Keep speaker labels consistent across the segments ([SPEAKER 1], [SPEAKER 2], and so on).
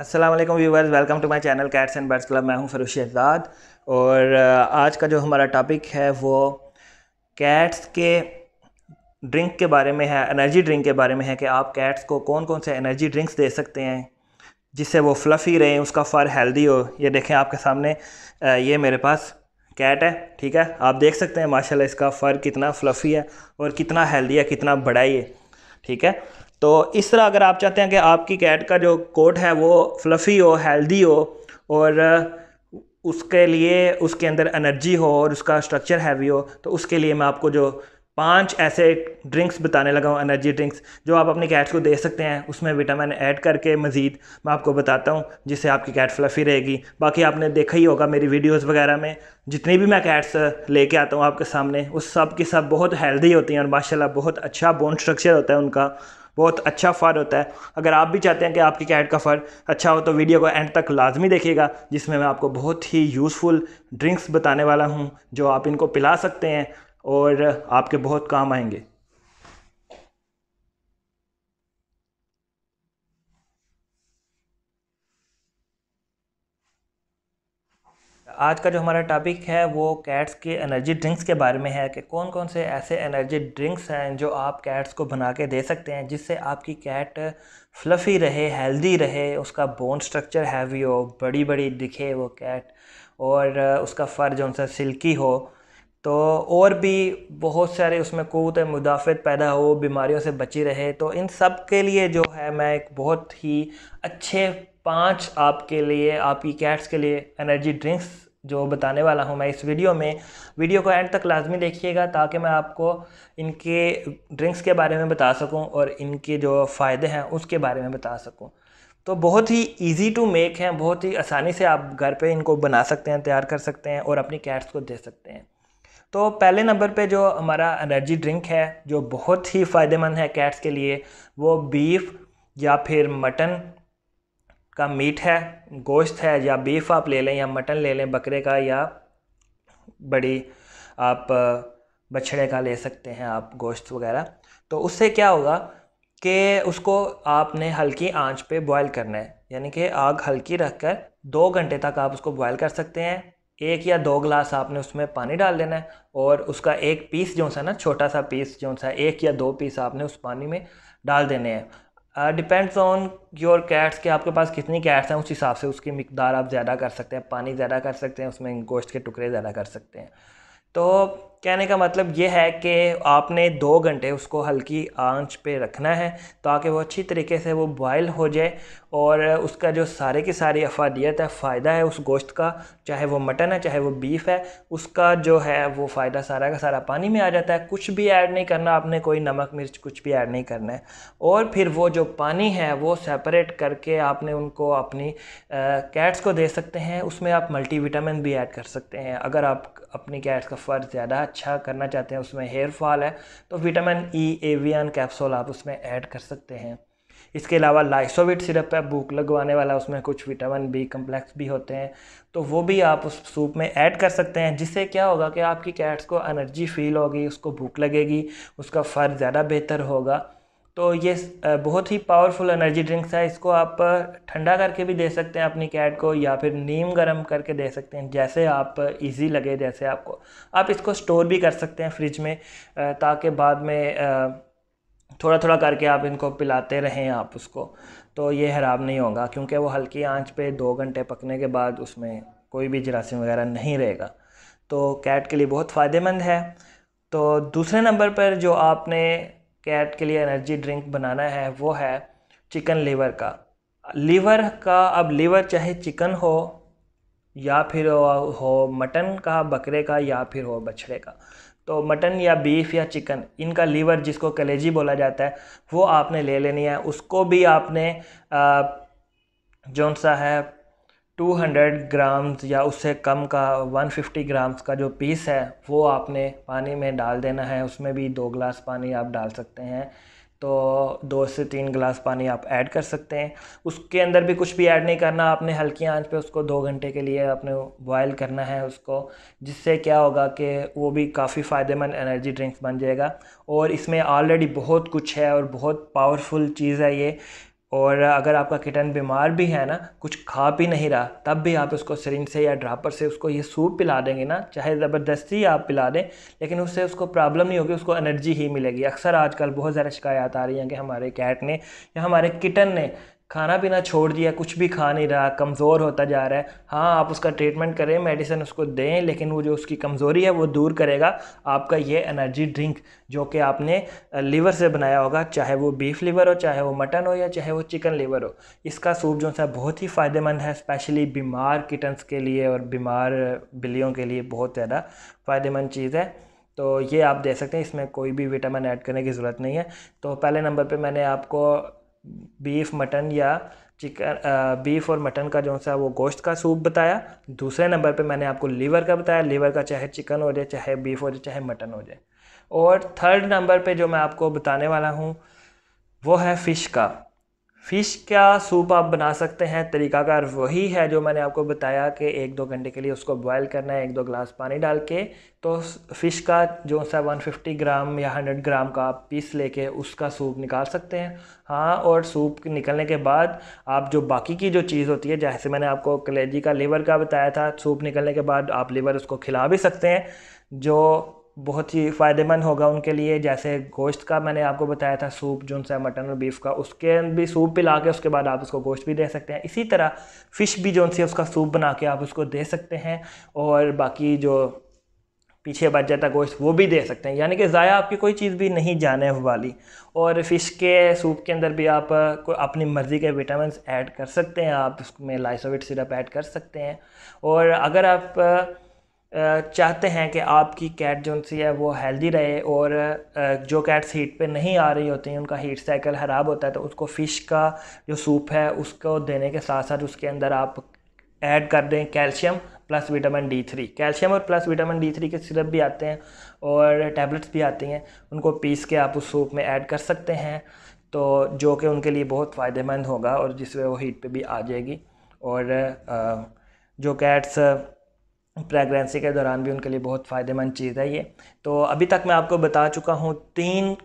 [SPEAKER 1] अस्सलाम वालेकुम viewers welcome to my channel cats and birds club मैं हूं फरोश शहजाद और आज का जो हमारा टॉपिक है वो कैट्स के ड्रिंक के बारे में है एनर्जी ड्रिंक के बारे में है कि आप कैट्स को कौन कौन से एनर्जी ड्रिंक्स दे सकते हैं जिससे वो फ्लफ़ी रहें उसका फर हेल्दी हो ये देखें आपके सामने ये मेरे पास कैट है ठीक है आप देख सकते हैं माशाल्लाह इसका फ़र कितना फ्लफ़ी है और कितना हेल्दी है कितना बड़ा ही है ठीक है तो इस तरह अगर आप चाहते हैं कि आपकी कैट का जो कोट है वो फ्लफ़ी हो हेल्दी हो और उसके लिए उसके अंदर एनर्जी हो और उसका स्ट्रक्चर हैवी हो तो उसके लिए मैं आपको जो पांच ऐसे ड्रिंक्स बताने लगा हूँ एनर्जी ड्रिंक्स जो आप अपनी कैट्स को दे सकते हैं उसमें विटामिन ऐड करके मज़ीद मैं आपको बताता हूँ जिससे आपकी कैट फ्लफ़ी रहेगी बाकी आपने देखा ही होगा मेरी वीडियोस वगैरह में जितनी भी मैं कैट्स लेके आता हूँ आपके सामने उस सब की सब बहुत हेल्दी होती हैं और माशाला बहुत अच्छा बोन स्ट्रक्चर होता है उनका बहुत अच्छा फ़र होता है अगर आप भी चाहते हैं कि आपकी कैट का फ़र अच्छा हो तो वीडियो को एंड तक लाजमी देखिएगा जिसमें मैं आपको बहुत ही यूज़फुल ड्रिंक्स बताने वाला हूँ जो आप इनको पिला सकते हैं और आपके बहुत काम आएंगे आज का जो हमारा टॉपिक है वो कैट्स के एनर्जी ड्रिंक्स के बारे में है कि कौन कौन से ऐसे एनर्जी ड्रिंक्स हैं जो आप कैट्स को बना के दे सकते हैं जिससे आपकी कैट फ्लफ़ी रहे हेल्दी रहे उसका बोन स्ट्रक्चर हैवी हो बड़ी बड़ी दिखे वो कैट और उसका फ़र जो उनसे सिल्की हो तो और भी बहुत सारे उसमें कोत मुदाफ़त पैदा हो बीमारियों से बची रहे तो इन सब के लिए जो है मैं एक बहुत ही अच्छे पांच आपके लिए आपकी कैट्स के लिए एनर्जी ड्रिंक्स जो बताने वाला हूँ मैं इस वीडियो में वीडियो को एंड तक लाजमी देखिएगा ताकि मैं आपको इनके ड्रिंक्स के बारे में बता सकूँ और इनके जो फ़ायदे हैं उसके बारे में बता सकूँ तो बहुत ही इजी टू मेक हैं बहुत ही आसानी से आप घर पे इनको बना सकते हैं तैयार कर सकते हैं और अपनी कैट्स को दे सकते हैं तो पहले नंबर पे जो हमारा एनर्जी ड्रिंक है जो बहुत ही फ़ायदेमंद है कैट्स के लिए वो बीफ या फिर मटन का मीट है गोश्त है या बीफ आप ले लें या मटन ले लें बकरे का या बड़ी आप बछड़े का ले सकते हैं आप गोश्त वगैरह तो उससे क्या होगा कि उसको आपने हल्की आंच पे बॉयल करना है यानी कि आग हल्की रख कर दो घंटे तक आप उसको बॉयल कर सकते हैं एक या दो गिलास आपने उसमें पानी डाल देना है और उसका एक पीस जो सा ना छोटा सा पीस जो सा एक या दो पीस आपने उस पानी में डाल देने हैं डिपेंड्स ऑन योर कैट्स के आपके पास कितनी कैट्स हैं उस हिसाब से उसकी मकदार आप ज़्यादा कर सकते हैं पानी ज़्यादा कर सकते हैं उसमें गोश्त के टुकड़े ज़्यादा कर सकते हैं तो कहने का मतलब ये है कि आपने दो घंटे उसको हल्की आंच पे रखना है ताकि वो अच्छी तरीके से वो बॉयल हो जाए और उसका जो सारे की सारी अफादियत है फ़ायदा है उस गोश्त का चाहे वो मटन है चाहे वो बीफ है उसका जो है वो फ़ायदा सारा का सारा पानी में आ जाता है कुछ भी ऐड नहीं करना आपने कोई नमक मिर्च कुछ भी ऐड नहीं करना है और फिर वो जो पानी है वो सेपरेट करके आपने उनको अपनी कैट्स को दे सकते हैं उसमें आप मल्टीविटामिन भी ऐड कर सकते हैं अगर आप अपनी कैट्स का फ़र्ज ज़्यादा अच्छा करना चाहते हैं उसमें हेयर फॉल है तो विटामिन ई एवियन कैप्सूल आप उसमें ऐड कर सकते हैं इसके अलावा लाइसोविट सिरप है भूख लगवाने वाला उसमें कुछ विटामिन बी कम्प्लेक्स भी होते हैं तो वो भी आप उस सूप में ऐड कर सकते हैं जिससे क्या होगा कि आपकी कैट्स को एनर्जी फील होगी उसको भूख लगेगी उसका फ़र ज़्यादा बेहतर होगा तो ये बहुत ही पावरफुल एनर्जी ड्रिंक्स है इसको आप ठंडा करके भी दे सकते हैं अपनी कैट को या फिर नीम गर्म करके दे सकते हैं जैसे आप इजी लगे जैसे आपको आप इसको स्टोर भी कर सकते हैं फ्रिज में ताकि बाद में थोड़ा थोड़ा करके आप इनको पिलाते रहें आप उसको तो ये खराब नहीं होगा क्योंकि वो हल्की आँच पर दो घंटे पकने के बाद उसमें कोई भी जरासीम वगैरह नहीं रहेगा तो कैट के लिए बहुत फ़ायदेमंद है तो दूसरे नंबर पर जो आपने कैट के लिए एनर्जी ड्रिंक बनाना है वो है चिकन लीवर का लीवर का अब लीवर चाहे चिकन हो या फिर हो मटन का बकरे का या फिर हो बछड़े का तो मटन या बीफ या चिकन इनका लीवर जिसको कलेजी बोला जाता है वो आपने ले लेनी है उसको भी आपने जो सा है 200 ग्राम्स या उससे कम का 150 ग्राम्स का जो पीस है वो आपने पानी में डाल देना है उसमें भी दो गिलास पानी आप डाल सकते हैं तो दो से तीन गिलास पानी आप ऐड कर सकते हैं उसके अंदर भी कुछ भी ऐड नहीं करना आपने हल्की आंच पे उसको दो घंटे के लिए आपने बॉयल करना है उसको जिससे क्या होगा कि वो भी काफ़ी फ़ायदेमंद एनर्जी ड्रिंक्स बन जाएगा और इसमें ऑलरेडी बहुत कुछ है और बहुत पावरफुल चीज़ है ये और अगर आपका किटन बीमार भी है ना कुछ खा भी नहीं रहा तब भी आप उसको सरिंज से या ड्रापर से उसको ये सूप पिला देंगे ना चाहे ज़बरदस्ती आप पिला दें लेकिन उससे उसको प्रॉब्लम नहीं होगी उसको एनर्जी ही मिलेगी अक्सर आजकल बहुत ज़्यादा शिकायत आ रही हैं कि हमारे कैट ने या हमारे किटन ने खाना पीना छोड़ दिया कुछ भी खा नहीं रहा कमज़ोर होता जा रहा है हाँ आप उसका ट्रीटमेंट करें मेडिसिन उसको दें लेकिन वो जो उसकी कमज़ोरी है वो दूर करेगा आपका ये एनर्जी ड्रिंक जो कि आपने लीवर से बनाया होगा चाहे वो बीफ लीवर हो चाहे वो मटन हो या चाहे वो चिकन लीवर हो इसका सूप जो है बहुत ही फ़ायदेमंद है स्पेशली बीमार किटन्स के लिए और बीमार बिल्लियों के लिए बहुत ज़्यादा फ़ायदेमंद चीज़ है तो ये आप दे सकते हैं इसमें कोई भी विटामिन ऐड करने की ज़रूरत नहीं है तो पहले नंबर पे मैंने आपको बीफ मटन या चिकन बीफ और मटन का जो सा वो गोश्त का सूप बताया दूसरे नंबर पे मैंने आपको लीवर का बताया लीवर का चाहे चिकन हो जाए चाहे बीफ हो जाए चाहे मटन हो जाए और थर्ड नंबर पे जो मैं आपको बताने वाला हूँ वो है फ़िश का फ़िश का सूप आप बना सकते हैं तरीकाकार वही है जो मैंने आपको बताया कि एक दो घंटे के लिए उसको बॉयल करना है एक दो ग्लास पानी डाल के तो फ़िश का जो सा 150 ग्राम या 100 ग्राम का आप पीस लेके उसका सूप निकाल सकते हैं हाँ और सूप निकलने के बाद आप जो बाकी की जो चीज़ होती है जैसे मैंने आपको कलेजी का लीवर का बताया था सूप निकलने के बाद आप लीवर उसको खिला भी सकते हैं जो बहुत ही फ़ायदेमंद होगा उनके लिए जैसे गोश्त का मैंने आपको बताया था सूप जो सा मटन और बीफ का उसके भी सूप पिला के उसके बाद आप उसको गोश्त भी दे सकते हैं इसी तरह फ़िश भी जो सी उसका सूप बना के आप उसको दे सकते हैं और बाकी जो पीछे बच जाता गोश्त वो भी दे सकते हैं यानी कि ज़ाया आपकी कोई चीज़ भी नहीं जाने वाली और फ़िश के सूप के अंदर भी आप अपनी मर्ज़ी के विटामिन ऐड कर सकते हैं आप उसमें लाइसोविट सिरप ऐड कर सकते हैं और अगर आप चाहते हैं कि आपकी कैट जो सी है वो हेल्दी रहे और जो कैट्स हीट पे नहीं आ रही होती हैं उनका हीट साइकिल ख़राब होता है तो उसको फ़िश का जो सूप है उसको देने के साथ साथ उसके अंदर आप ऐड कर दें calcium plus vitamin D three calcium और प्लस विटामिन डी थ्री के सिरप भी आते हैं और टैबलेट्स भी आती हैं उनको पीस के आप उस सूप में ऐड कर सकते हैं तो जो कि उनके लिए बहुत फ़ायदेमंद होगा और जिसमें वो हीट पे भी आ जाएगी और जो कैट्स प्रेगनेंसी के दौरान भी उनके लिए बहुत फ़ायदेमंद चीज़ है ये तो अभी तक मैं आपको बता चुका हूँ तीन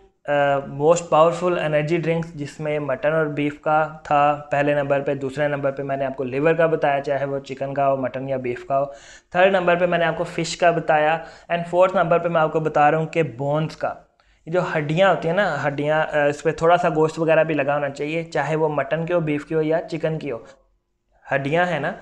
[SPEAKER 1] मोस्ट पावरफुल एनर्जी ड्रिंक्स जिसमें मटन और बीफ का था पहले नंबर पे दूसरे नंबर पे मैंने आपको लीवर का बताया चाहे वो चिकन का हो मटन या बीफ का हो थर्ड नंबर पे मैंने आपको फ़िश का बताया एंड फोर्थ नंबर पे मैं आपको बता रहा हूँ कि बोन्स का जो हड्डियाँ होती हैं ना हड्डियाँ इस पर थोड़ा सा गोश्त वगैरह भी लगा होना चाहिए चाहे वो मटन की हो बीफ की हो या चिकन की हो हड्डियाँ हैं ना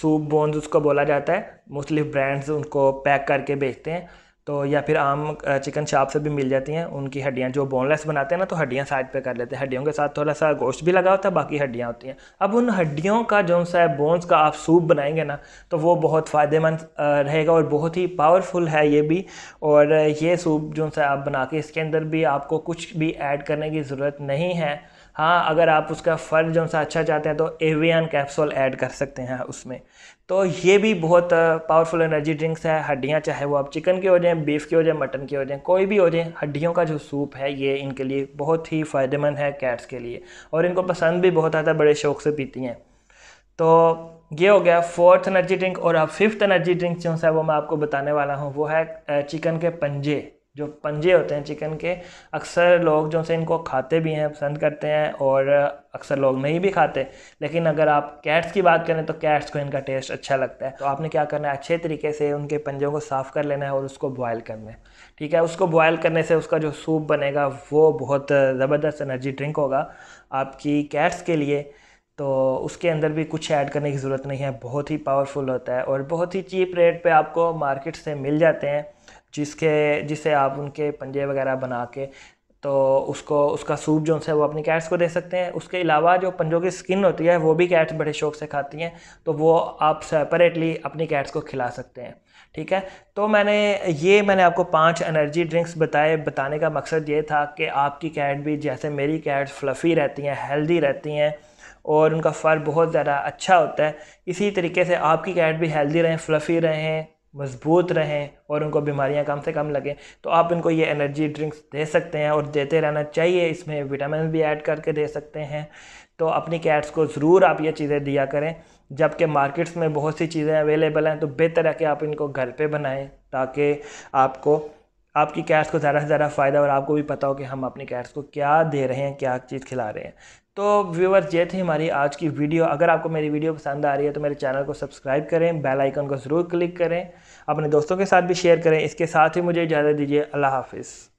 [SPEAKER 1] सूप बोन्स उसको बोला जाता है मुख्तलि ब्रांड्स उनको पैक करके बेचते हैं तो या फिर आम चिकन शॉप से भी मिल जाती हैं उनकी हड्डियाँ जो बोनलेस बनाते हैं ना तो हड्डियाँ साइड पे कर लेते हैं हड्डियों के साथ थोड़ा सा गोश्त भी लगा होता है बाकी हड्डियाँ होती हैं अब उन हड्डियों का जो सा है बोन्स का आप सूप बनाएंगे ना तो वो बहुत फ़ायदेमंद रहेगा और बहुत ही पावरफुल है ये भी और ये सूप जो सा आप बना के इसके अंदर भी आपको कुछ भी ऐड करने की ज़रूरत नहीं है हाँ अगर आप उसका फल जो सा अच्छा चाहते हैं तो एवियन कैप्सूल ऐड कर सकते हैं उसमें तो ये भी बहुत पावरफुल एनर्जी ड्रिंक्स है हड्डियाँ चाहे वो आप चिकन के हो जाएँ बीफ के हो जाएँ मटन के हो जाएँ कोई भी हो जाएँ हड्डियों का जो सूप है ये इनके लिए बहुत ही फ़ायदेमंद है कैट्स के लिए और इनको पसंद भी बहुत आता है बड़े शौक से पीती हैं तो ये हो गया फोर्थ एनर्जी ड्रिंक और अब फिफ्थ एनर्जी ड्रिंक जो है वो मैं आपको बताने वाला हूँ वो है चिकन के पंजे जो पंजे होते हैं चिकन के अक्सर लोग जो से इनको खाते भी हैं पसंद करते हैं और अक्सर लोग नहीं भी खाते लेकिन अगर आप कैट्स की बात करें तो कैट्स को इनका टेस्ट अच्छा लगता है तो आपने क्या करना है अच्छे तरीके से उनके पंजों को साफ़ कर लेना है और उसको बॉयल करना है ठीक है उसको बॉयल करने से उसका जो सूप बनेगा वो बहुत ज़बरदस्त एनर्जी ड्रिंक होगा आपकी कैट्स के लिए तो उसके अंदर भी कुछ ऐड करने की ज़रूरत नहीं है बहुत ही पावरफुल होता है और बहुत ही चीप रेट पे आपको मार्केट से मिल जाते हैं जिसके जिसे आप उनके पंजे वगैरह बना के तो उसको उसका सूप जो है वो अपनी कैट्स को दे सकते हैं उसके अलावा जो पंजों की स्किन होती है वो भी कैट्स बड़े शौक से खाती हैं तो वो आप सेपरेटली अपनी कैट्स को खिला सकते हैं ठीक है तो मैंने ये मैंने आपको पांच एनर्जी ड्रिंक्स बताए बताने का मकसद ये था कि आपकी कैट भी जैसे मेरी कैट्स फ्लफ़ी रहती हैं हेल्दी रहती हैं और उनका फ़र बहुत ज़्यादा अच्छा होता है इसी तरीके से आपकी कैट भी हेल्दी रहें फ्लफ़ी रहें मजबूत रहें और उनको बीमारियां कम से कम लगें तो आप इनको ये एनर्जी ड्रिंक्स दे सकते हैं और देते रहना चाहिए इसमें विटामिन भी ऐड करके दे सकते हैं तो अपनी कैट्स को ज़रूर आप ये चीज़ें दिया करें जबकि मार्केट्स में बहुत सी चीज़ें अवेलेबल हैं तो बेहतर है कि आप इनको घर पर बनाएँ ताकि आपको आपकी कैट्स को ज़्यादा से ज़्यादा फ़ायदा और आपको भी पता हो कि हम अपने कैट्स को क्या दे रहे हैं क्या चीज़ खिला रहे हैं तो व्यूवर्स ये थी हमारी आज की वीडियो अगर आपको मेरी वीडियो पसंद आ रही है तो मेरे चैनल को सब्सक्राइब करें बेल आइकन को ज़रूर क्लिक करें अपने दोस्तों के साथ भी शेयर करें इसके साथ ही मुझे इजाज़त दीजिए अल्लाह हाफिज़